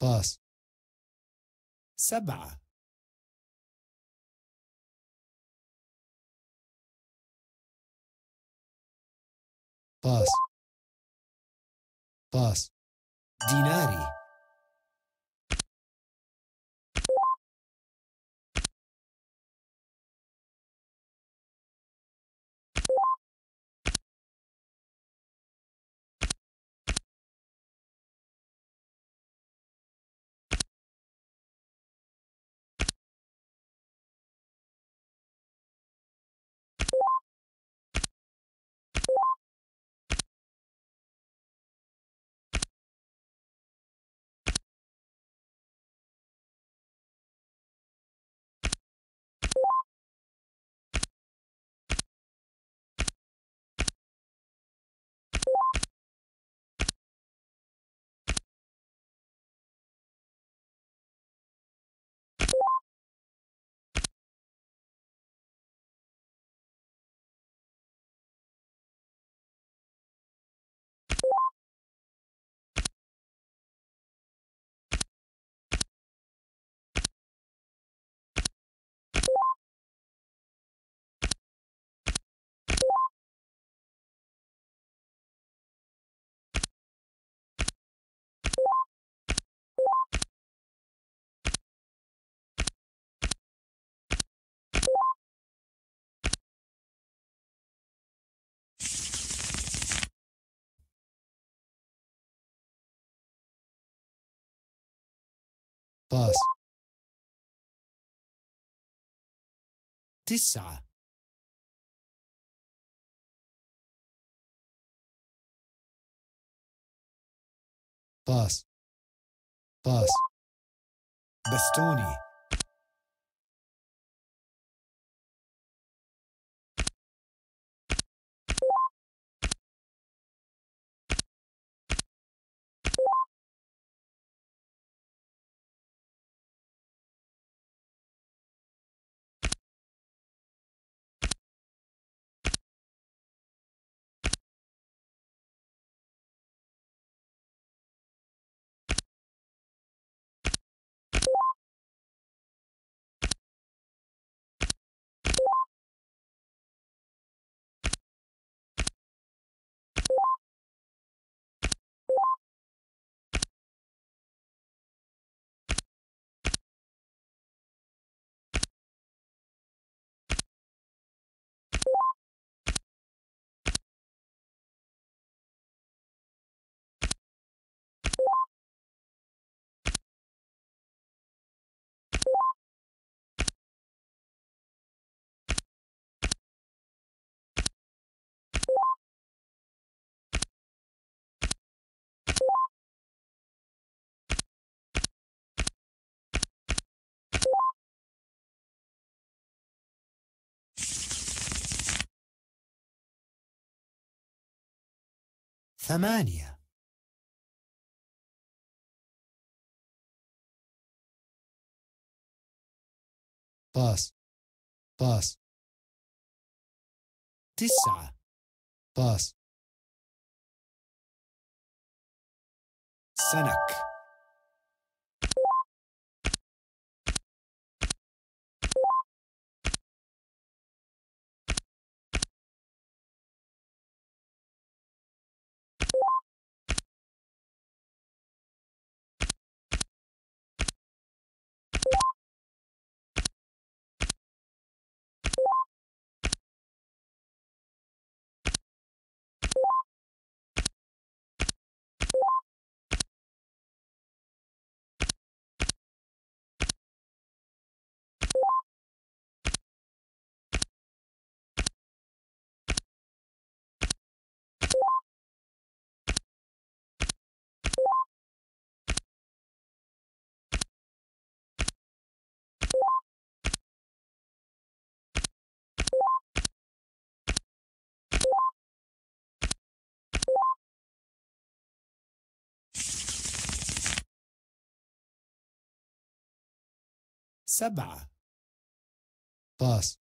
باص سبعة باص باص ديناري طاس تسعة طاس طاس بستوني ثمانية طاس طاس تسعة طاس سنك سبعة طاس